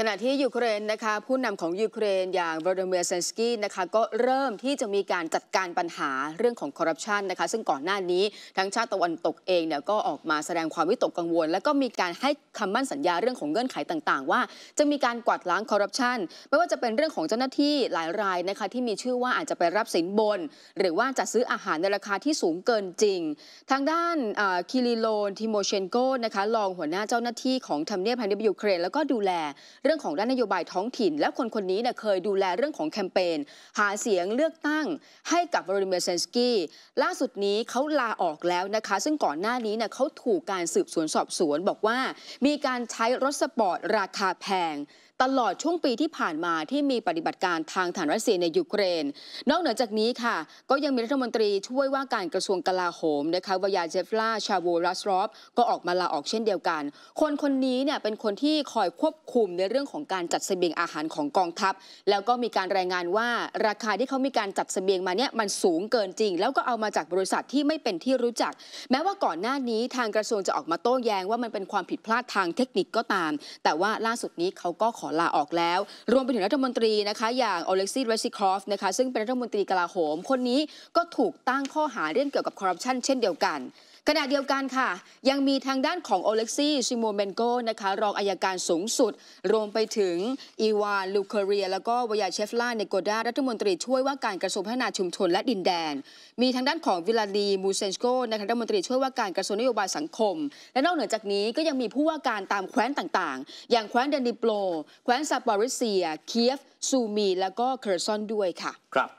ขณะที่ยูเครนนะคะผู้นำของยูเครน อย่างวลาดิเมียร์เซนสกี้นะคะก็เริ่มที่จะมีการจัดการปัญหาเรื่องของคอร์รัปชันนะคะซึ่งก่อนหน้านี้ทั้งชาติตะวันตกเองเนี่ยก็ออกมาแสดงความวิตกกังวล และก็มีการให้คำมั่นสัญญาเรื่องของเงื่อนไขต่างๆ ว่าจะมีการกวาดล้างคอร์รัปชันไม่ว่าจะเป็นเรื่องของเจ้าหน้าที่หลายรายนะคะที่มีชื่อว่าอาจจะไปรับสินบน หรือว่าจะซื้ออาหารในราคาที่สูงเกินจริงทางด้านคิริโลนทิโมเชนโกนะคะรองหัวหน้าเจ้าหน้าที่ของทำเนียบพันธบยูเครนแล้วก็ดูแลรื่องของด้านนโยบายท้องถิ่น และคนคนนี้เนี่ยเคยดูแลเรื่องของแคมเปญหาเสียงเลือกตั้งให้กับวราดิเมียเซนสกี้ล่าสุดนี้เขาลาออกแล้วนะคะ ซึ่งก่อนหน้านี้เนี่ยเขาถูกการสืบสวนสอบสวน บอกว่ามีการใช้รถสปอร์ตราคาแพง ตลอดช่วงปีที่ผ่านมาที่มีปฏิบัติการทางฐานรัสเซียในยูเครนนอกเหนือจากนี้ค่ะ ก็ยังมีรัฐมนตรีช่วยว่าการกระทรวงกลาโหมนะคะวายาเจฟลาชาโวรัสรอฟก็ออกมาลาออกเช่นเดียวกัน คนคนนี้เนี่ยเป็นคนที่คอยควบคุมในเรื่องรื่องของการจัดเสบียงอาหารของกองทัพ แล้วก็มีการรายงานว่า ราคาที่เขามีการจัดเสบียงมาเนี่ย มันสูงเกินจริง แล้วก็เอามาจากบริษัทที่ไม่เป็นที่รู้จัก แม้ว่าก่อนหน้านี้ ทางกระทรวงจะออกมาโต้แย้งว่ามันเป็นความผิดพลาดทางเทคนิคก็ตาม แต่ว่าล่าสุดนี้เขาก็ขอลาออกแล้ว รวมไปถึงรัฐมนตรีนะคะ อย่างอเล็กซี่เรซิคอฟนะคะ ซึ่งเป็นรัฐมนตรีกลาโหม คนนี้ก็ถูกตั้งข้อหาเรื่องเกี่ยวกับคอร์รัปชันเช่นเดียวกันขณะเดียวกันค่ะ ยังมีทางด้านของโอเล็กซี่ชิโมเมนโกนะคะรองอายการสูงสุดรวมไปถึงอีวานลูเคเรีย แล้วก็วยาเชฟลาเนโกดารัฐมนตรีช่วยว่าการกระทรวงพัฒนาชุมชนและดินแดน มีทางด้านของวิลาดีมูเซนโกนะคะรัฐมนตรีช่วยว่าการกระทรวงนโยบายสังคม และนอกเหนือจากนี้ก็ยังมีผู้ว่าการตามแคว้นต่างๆ อย่างแคว้นเดนิโปรแคว้นซาปอริเซียเคียฟ ซูมี และก็เคอร์ซอนด้วยค่ะครับ